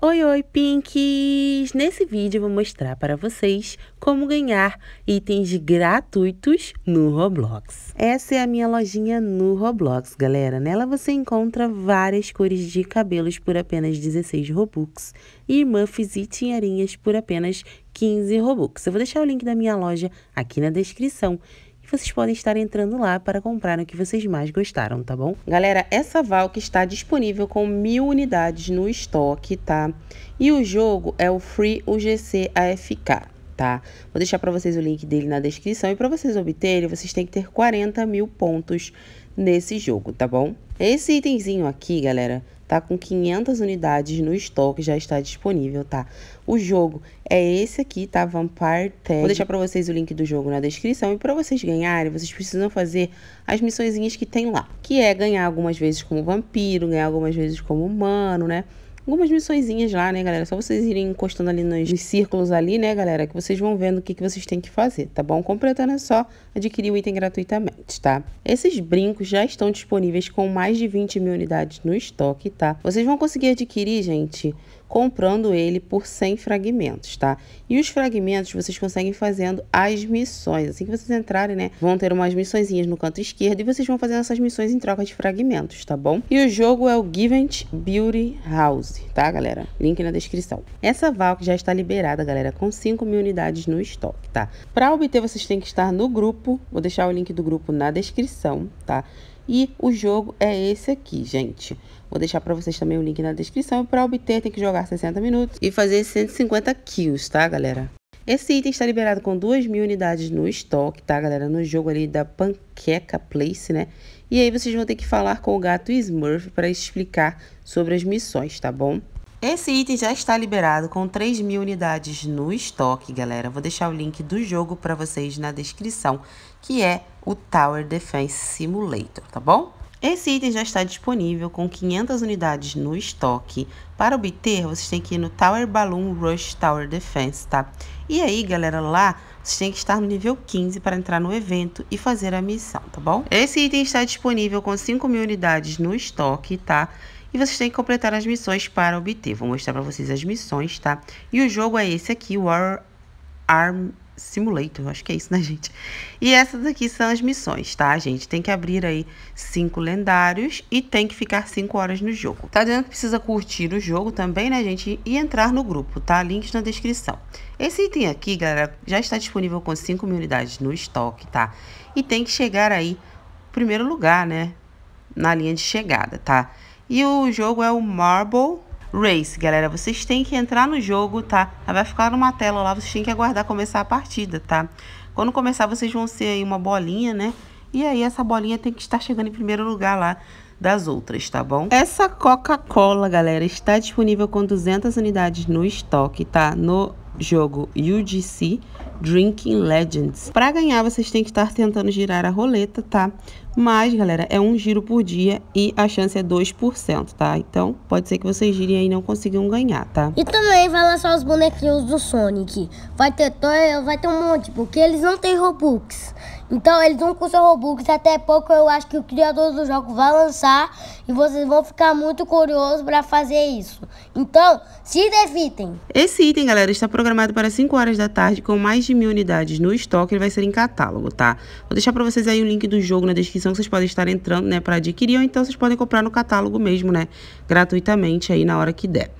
Oi, oi, Pinkies! Nesse vídeo vou mostrar para vocês como ganhar itens gratuitos no Roblox. Essa é a minha lojinha no Roblox, galera. Nela você encontra várias cores de cabelos por apenas 16 Robux e muffs e tinharinhas por apenas 15 Robux. Eu vou deixar o link da minha loja aqui na descrição vocês podem estar entrando lá para comprar o que vocês mais gostaram, tá bom? Galera, essa Valk está disponível com mil unidades no estoque, tá? E o jogo é o Free UGC AFK. Tá? Vou deixar para vocês o link dele na descrição e para vocês obterem, vocês têm que ter 40 mil pontos nesse jogo, tá bom? Esse itemzinho aqui, galera, tá com 500 unidades no estoque, já está disponível, tá? O jogo é esse aqui, tá? Vampire Tag. Vou deixar para vocês o link do jogo na descrição. E para vocês ganharem, vocês precisam fazer as missõezinhas que tem lá. Que é ganhar algumas vezes como vampiro, ganhar algumas vezes como humano, né? algumas missõezinhas lá, né, galera? Só vocês irem encostando ali nos, nos círculos ali, né, galera? Que vocês vão vendo o que, que vocês têm que fazer, tá bom? Completando é só adquirir o item gratuitamente, tá? Esses brincos já estão disponíveis com mais de 20 mil unidades no estoque, tá? Vocês vão conseguir adquirir, gente, comprando ele por 100 fragmentos, tá? E os fragmentos vocês conseguem fazendo as missões. Assim que vocês entrarem, né, vão ter umas missõezinhas no canto esquerdo e vocês vão fazendo essas missões em troca de fragmentos, tá bom? E o jogo é o Given Beauty House. 12, tá, galera? Link na descrição. Essa Valk já está liberada, galera, com 5 mil unidades no estoque, tá? Para obter, vocês têm que estar no grupo, vou deixar o link do grupo na descrição, tá? E o jogo é esse aqui, gente. Vou deixar para vocês também o link na descrição. Para obter, tem que jogar 60 minutos e fazer 150 kills, tá, galera? Esse item está liberado com 2 mil unidades no estoque, tá, galera? No jogo ali da Panqueca Place, né? E aí vocês vão ter que falar com o gato Smurf para explicar sobre as missões, tá bom? Esse item já está liberado com 3 mil unidades no estoque, galera. Vou deixar o link do jogo para vocês na descrição, que é o Tower Defense Simulator, tá bom? Esse item já está disponível com 500 unidades no estoque. Para obter, vocês têm que ir no Tower Balloon Rush Tower Defense, tá? E aí, galera, lá vocês têm que estar no nível 15 para entrar no evento e fazer a missão, tá bom? Esse item está disponível com 5 mil unidades no estoque, tá? E vocês têm que completar as missões para obter. Vou mostrar para vocês as missões, tá? E o jogo é esse aqui, War Arm Simulator, acho que é isso, né, gente? E essas aqui são as missões, tá, gente? Tem que abrir aí cinco lendários e tem que ficar cinco horas no jogo. Tá dizendo que precisa curtir o jogo também, né, gente? E entrar no grupo, tá? Links na descrição. Esse item aqui, galera, já está disponível com 5 mil unidades no estoque, tá? E tem que chegar aí primeiro lugar, né? Na linha de chegada, tá? E o jogo é o Marble Race, galera, vocês têm que entrar no jogo, tá? Vai ficar numa tela lá, vocês têm que aguardar começar a partida, tá? Quando começar, vocês vão ser aí uma bolinha, né? E aí essa bolinha tem que estar chegando em primeiro lugar lá das outras, tá bom? Essa Coca-Cola, galera, está disponível com 200 unidades no estoque, tá? No jogo UGC Drinking Legends. Para ganhar, vocês têm que estar tentando girar a roleta, tá? Mas, galera, é um giro por dia e a chance é 2%, tá? Então, pode ser que vocês girem aí e não consigam ganhar, tá? E também vai lançar os bonequinhos do Sonic. Vai ter, vai ter um monte, porque eles não têm Robux. Então eles vão com seu Robux, até pouco eu acho que o criador do jogo vai lançar e vocês vão ficar muito curiosos para fazer isso. Então, se defitem! Esse item, galera, está programado para 5 horas da tarde com mais de mil unidades no estoque, ele vai ser em catálogo, tá? Vou deixar para vocês aí o link do jogo na descrição que vocês podem estar entrando, né, para adquirir ou então vocês podem comprar no catálogo mesmo, né, gratuitamente aí na hora que der.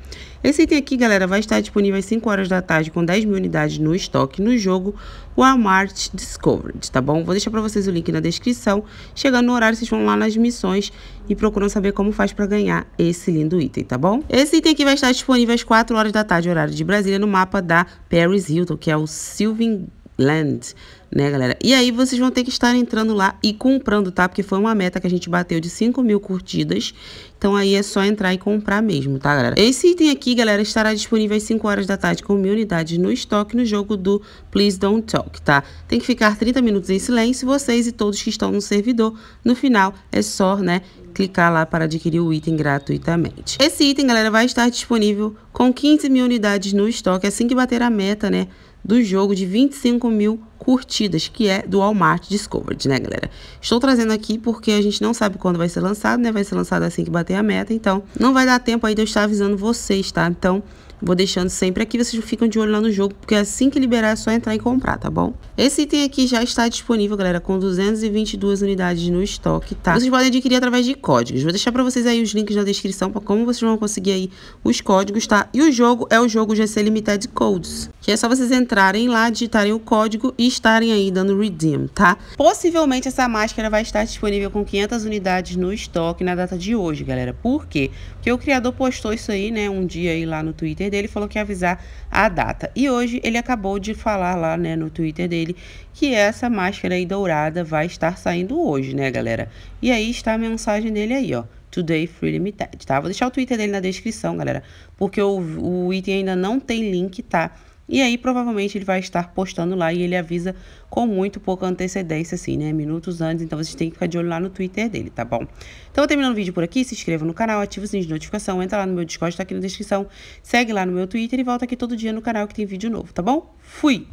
Esse item aqui, galera, vai estar disponível às 5 horas da tarde com 10 mil unidades no estoque no jogo Walmart Discovered, tá bom? Vou deixar para vocês o link na descrição. Chegando no horário, vocês vão lá nas missões e procuram saber como faz para ganhar esse lindo item, tá bom? Esse item aqui vai estar disponível às 4 horas da tarde, horário de Brasília, no mapa da Paris Hilton, que é o Sylvan Land, né, galera? E aí vocês vão ter que estar entrando lá e comprando, tá? Porque foi uma meta que a gente bateu de 5 mil curtidas. Então aí é só entrar e comprar mesmo, tá, galera? Esse item aqui, galera, estará disponível às 5 horas da tarde com mil unidades no estoque no jogo do Please Don't Talk, tá? Tem que ficar 30 minutos em silêncio, vocês e todos que estão no servidor. No final, é só, né, clicar lá para adquirir o item gratuitamente. Esse item, galera, vai estar disponível com 15 mil unidades no estoque assim que bater a meta, né, do jogo de 25 mil curtidas, que é do Walmart Discovered, né, galera? Estou trazendo aqui porque a gente não sabe quando vai ser lançado, né? Vai ser lançado assim que bater a meta, então não vai dar tempo aí de eu estar avisando vocês, tá? Então, Vou deixando sempre aqui, vocês ficam de olho lá no jogo, porque assim que liberar é só entrar e comprar, tá bom? Esse item aqui já está disponível, galera, com 222 unidades no estoque, tá? Vocês podem adquirir através de códigos. Vou deixar pra vocês aí os links na descrição pra como vocês vão conseguir aí os códigos, tá? E o jogo é o jogo GC Limited Codes que é só vocês entrarem lá, digitarem o código e estarem aí dando redeem, tá? Possivelmente essa máscara vai estar disponível com 500 unidades no estoque na data de hoje, galera. Por quê? Porque o criador postou isso aí, né, um dia aí lá no Twitter dele, falou que ia avisar a data. E hoje ele acabou de falar lá, né, no Twitter dele, que essa máscara aí dourada vai estar saindo hoje, né, galera? E aí está a mensagem dele aí, ó. Today Free Limited, tá? Vou deixar o Twitter dele na descrição, galera, porque o, o item ainda não tem link, tá? E aí provavelmente ele vai estar postando lá e ele avisa com muito pouca antecedência, assim, né? Minutos antes, então vocês têm que ficar de olho lá no Twitter dele, tá bom? Então, terminando o vídeo por aqui, se inscreva no canal, ativa o sininho de notificação, entra lá no meu Discord, tá aqui na descrição, segue lá no meu Twitter e volta aqui todo dia no canal que tem vídeo novo, tá bom? Fui!